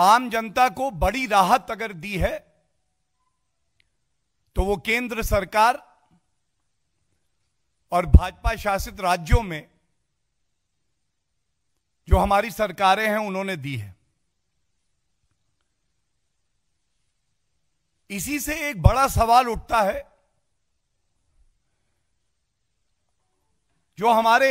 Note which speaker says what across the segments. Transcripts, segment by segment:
Speaker 1: आम जनता को बड़ी राहत अगर दी है तो वो केंद्र सरकार और भाजपा शासित राज्यों में जो हमारी सरकारें हैं उन्होंने दी है इसी से एक बड़ा सवाल उठता है जो हमारे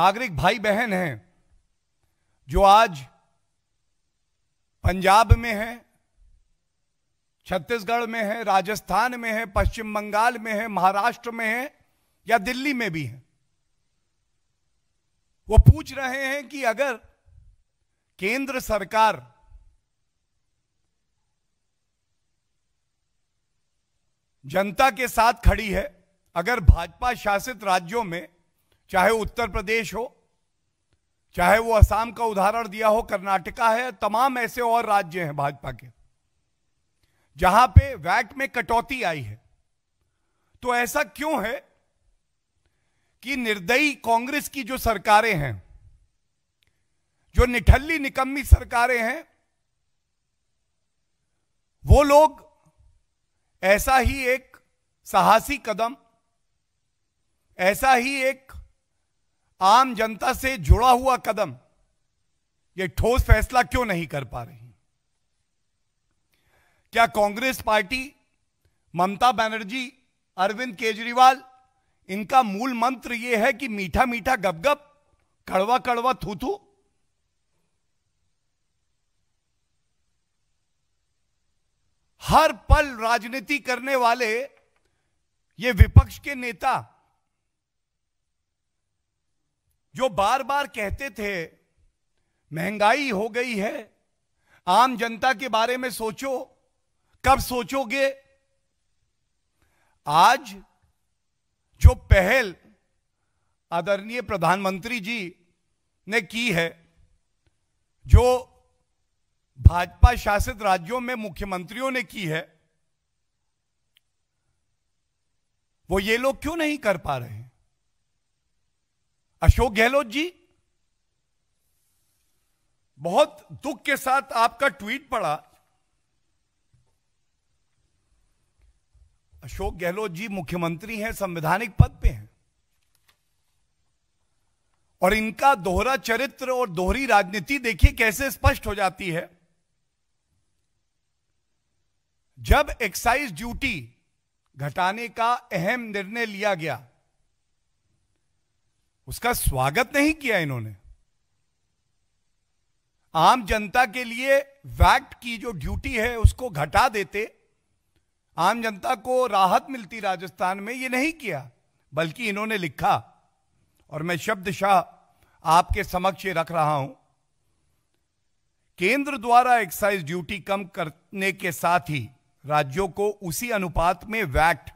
Speaker 1: नागरिक भाई बहन हैं जो आज पंजाब में है छत्तीसगढ़ में है राजस्थान में है पश्चिम बंगाल में है महाराष्ट्र में है या दिल्ली में भी है वो पूछ रहे हैं कि अगर केंद्र सरकार जनता के साथ खड़ी है अगर भाजपा शासित राज्यों में चाहे उत्तर प्रदेश हो चाहे वो असम का उदाहरण दिया हो कर्नाटका है तमाम ऐसे और राज्य हैं भाजपा के जहां पे वैट में कटौती आई है तो ऐसा क्यों है कि निर्दयी कांग्रेस की जो सरकारें हैं जो निठल्ली निकम्मी सरकारें हैं वो लोग ऐसा ही एक साहसी कदम ऐसा ही एक आम जनता से जुड़ा हुआ कदम ये ठोस फैसला क्यों नहीं कर पा रही क्या कांग्रेस पार्टी ममता बनर्जी अरविंद केजरीवाल इनका मूल मंत्र यह है कि मीठा मीठा गपगप कड़वा कड़वा थूथू हर पल राजनीति करने वाले ये विपक्ष के नेता जो बार बार कहते थे महंगाई हो गई है आम जनता के बारे में सोचो कब सोचोगे आज जो पहल आदरणीय प्रधानमंत्री जी ने की है जो भाजपा शासित राज्यों में मुख्यमंत्रियों ने की है वो ये लोग क्यों नहीं कर पा रहे अशोक गहलोत जी बहुत दुख के साथ आपका ट्वीट पड़ा अशोक गहलोत जी मुख्यमंत्री हैं संवैधानिक पद पे हैं और इनका दोहरा चरित्र और दोहरी राजनीति देखिए कैसे स्पष्ट हो जाती है जब एक्साइज ड्यूटी घटाने का अहम निर्णय लिया गया उसका स्वागत नहीं किया इन्होंने आम जनता के लिए वैक्ट की जो ड्यूटी है उसको घटा देते आम जनता को राहत मिलती राजस्थान में ये नहीं किया बल्कि इन्होंने लिखा और मैं शब्द शाह आपके समक्ष रख रहा हूं केंद्र द्वारा एक्साइज ड्यूटी कम करने के साथ ही राज्यों को उसी अनुपात में वैट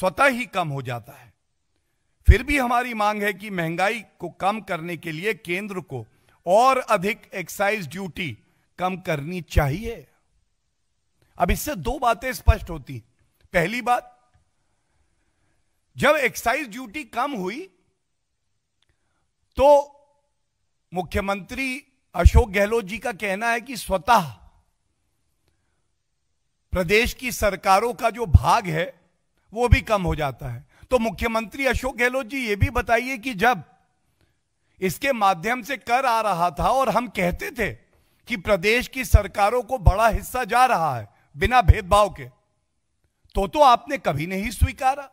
Speaker 1: स्वतः ही कम हो जाता है फिर भी हमारी मांग है कि महंगाई को कम करने के लिए केंद्र को और अधिक एक्साइज ड्यूटी कम करनी चाहिए अब इससे दो बातें स्पष्ट होती पहली बात जब एक्साइज ड्यूटी कम हुई तो मुख्यमंत्री अशोक गहलोत जी का कहना है कि स्वतः प्रदेश की सरकारों का जो भाग है वो भी कम हो जाता है तो मुख्यमंत्री अशोक गहलोत जी ये भी बताइए कि जब इसके माध्यम से कर आ रहा था और हम कहते थे कि प्रदेश की सरकारों को बड़ा हिस्सा जा रहा है बिना भेदभाव के तो तो आपने कभी नहीं स्वीकारा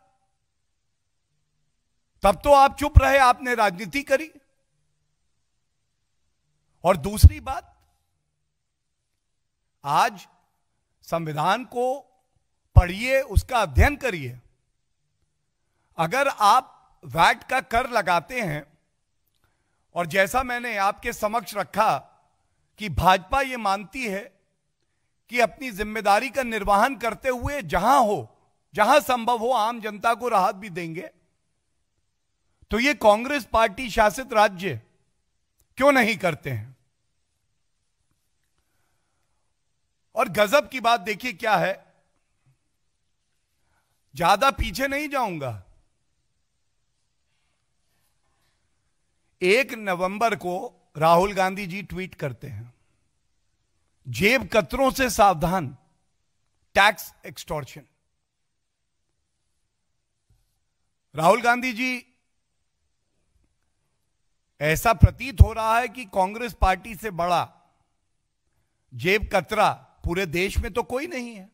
Speaker 1: तब तो आप चुप रहे आपने राजनीति करी और दूसरी बात आज संविधान को पढ़िए उसका अध्ययन करिए अगर आप वैट का कर लगाते हैं और जैसा मैंने आपके समक्ष रखा कि भाजपा ये मानती है कि अपनी जिम्मेदारी का निर्वहन करते हुए जहां हो जहां संभव हो आम जनता को राहत भी देंगे तो ये कांग्रेस पार्टी शासित राज्य क्यों नहीं करते हैं और गजब की बात देखिए क्या है ज्यादा पीछे नहीं जाऊंगा एक नवंबर को राहुल गांधी जी ट्वीट करते हैं जेब कतरों से सावधान टैक्स एक्सटॉर्शन राहुल गांधी जी ऐसा प्रतीत हो रहा है कि कांग्रेस पार्टी से बड़ा जेब कतरा पूरे देश में तो कोई नहीं है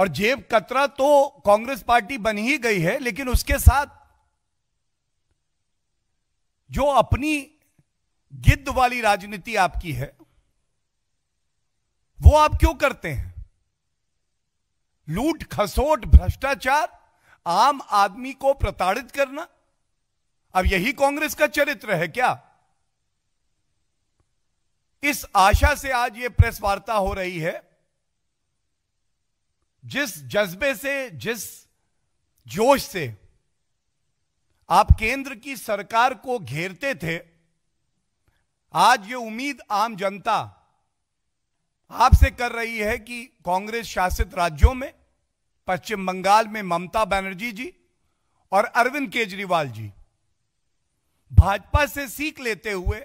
Speaker 1: और जेब कतरा तो कांग्रेस पार्टी बन ही गई है लेकिन उसके साथ जो अपनी गिद्ध वाली राजनीति आपकी है वो आप क्यों करते हैं लूट खसोट भ्रष्टाचार आम आदमी को प्रताड़ित करना अब यही कांग्रेस का चरित्र है क्या इस आशा से आज ये प्रेस वार्ता हो रही है जिस जज्बे से जिस जोश से आप केंद्र की सरकार को घेरते थे आज ये उम्मीद आम जनता आपसे कर रही है कि कांग्रेस शासित राज्यों में पश्चिम बंगाल में ममता बनर्जी जी और अरविंद केजरीवाल जी भाजपा से सीख लेते हुए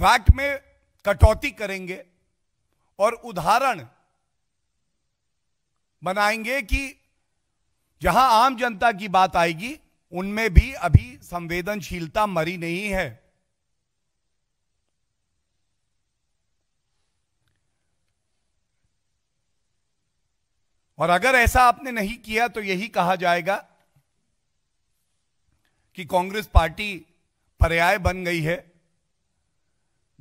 Speaker 1: वैट में कटौती करेंगे और उदाहरण बनाएंगे कि जहां आम जनता की बात आएगी उनमें भी अभी संवेदनशीलता मरी नहीं है और अगर ऐसा आपने नहीं किया तो यही कहा जाएगा कि कांग्रेस पार्टी पर्याय बन गई है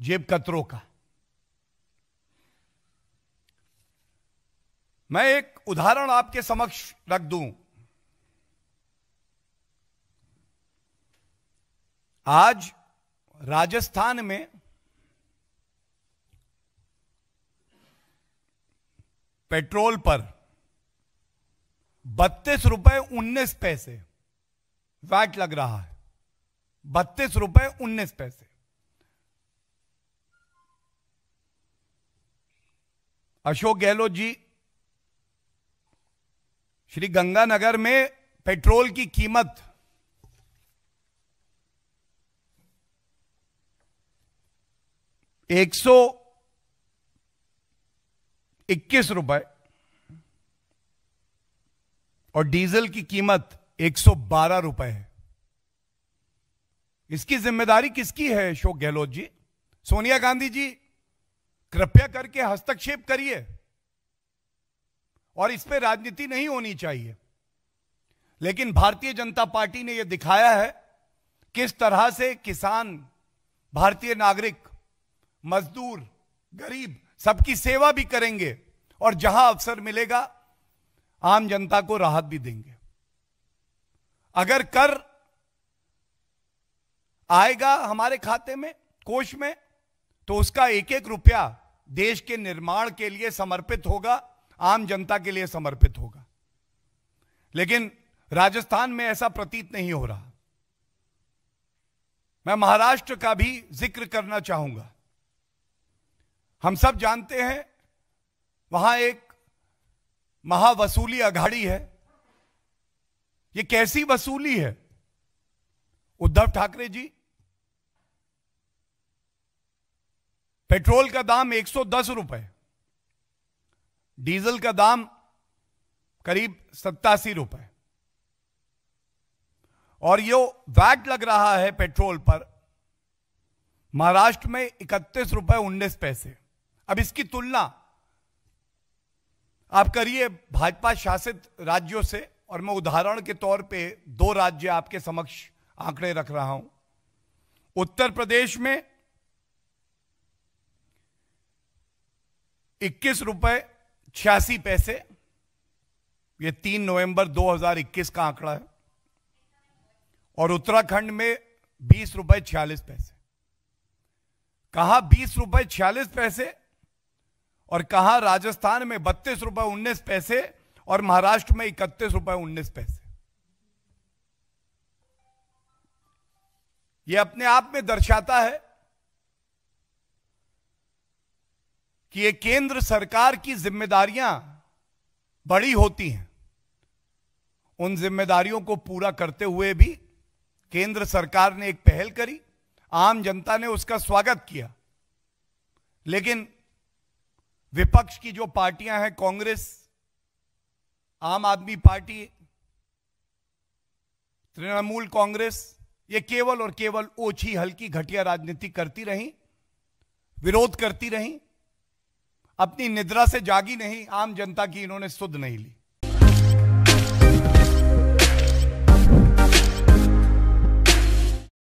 Speaker 1: जेब कतरों का मैं एक उदाहरण आपके समक्ष रख दूं आज राजस्थान में पेट्रोल पर बत्तीस रुपए उन्नीस पैसे वैट लग रहा है बत्तीस रुपए उन्नीस पैसे अशोक गहलोत जी श्री गंगानगर में पेट्रोल की कीमत एक सौ इक्कीस रुपए और डीजल की कीमत एक सौ बारह रुपए है इसकी जिम्मेदारी किसकी है अशोक गहलोत जी सोनिया गांधी जी कृपया करके हस्तक्षेप करिए और इस पर राजनीति नहीं होनी चाहिए लेकिन भारतीय जनता पार्टी ने यह दिखाया है किस तरह से किसान भारतीय नागरिक मजदूर गरीब सबकी सेवा भी करेंगे और जहां अवसर मिलेगा आम जनता को राहत भी देंगे अगर कर आएगा हमारे खाते में कोष में तो उसका एक एक रुपया देश के निर्माण के लिए समर्पित होगा आम जनता के लिए समर्पित होगा लेकिन राजस्थान में ऐसा प्रतीत नहीं हो रहा मैं महाराष्ट्र का भी जिक्र करना चाहूंगा हम सब जानते हैं वहां एक महावसूली अघाड़ी है ये कैसी वसूली है उद्धव ठाकरे जी पेट्रोल का दाम 110 रुपए डीजल का दाम करीब सत्तासी रुपए और यो वैट लग रहा है पेट्रोल पर महाराष्ट्र में इकतीस रुपए उन्नीस पैसे अब इसकी तुलना आप करिए भाजपा शासित राज्यों से और मैं उदाहरण के तौर पे दो राज्य आपके समक्ष आंकड़े रख रहा हूं उत्तर प्रदेश में इक्कीस रुपए छियासी पैसे ये तीन नवंबर 2021 का आंकड़ा है और उत्तराखंड में बीस रुपए छियालीस पैसे कहा बीस रुपए छियालीस पैसे और कहा राजस्थान में बत्तीस रुपए उन्नीस पैसे और महाराष्ट्र में इकतीस रुपए उन्नीस पैसे यह अपने आप में दर्शाता है कि ये केंद्र सरकार की जिम्मेदारियां बड़ी होती हैं उन जिम्मेदारियों को पूरा करते हुए भी केंद्र सरकार ने एक पहल करी आम जनता ने उसका स्वागत किया लेकिन विपक्ष की जो पार्टियां हैं कांग्रेस आम आदमी पार्टी तृणमूल कांग्रेस ये केवल और केवल ओछी हल्की घटिया राजनीति करती रहीं विरोध करती रहीं अपनी निद्रा से जागी नहीं आम जनता की इन्होंने सुध नहीं ली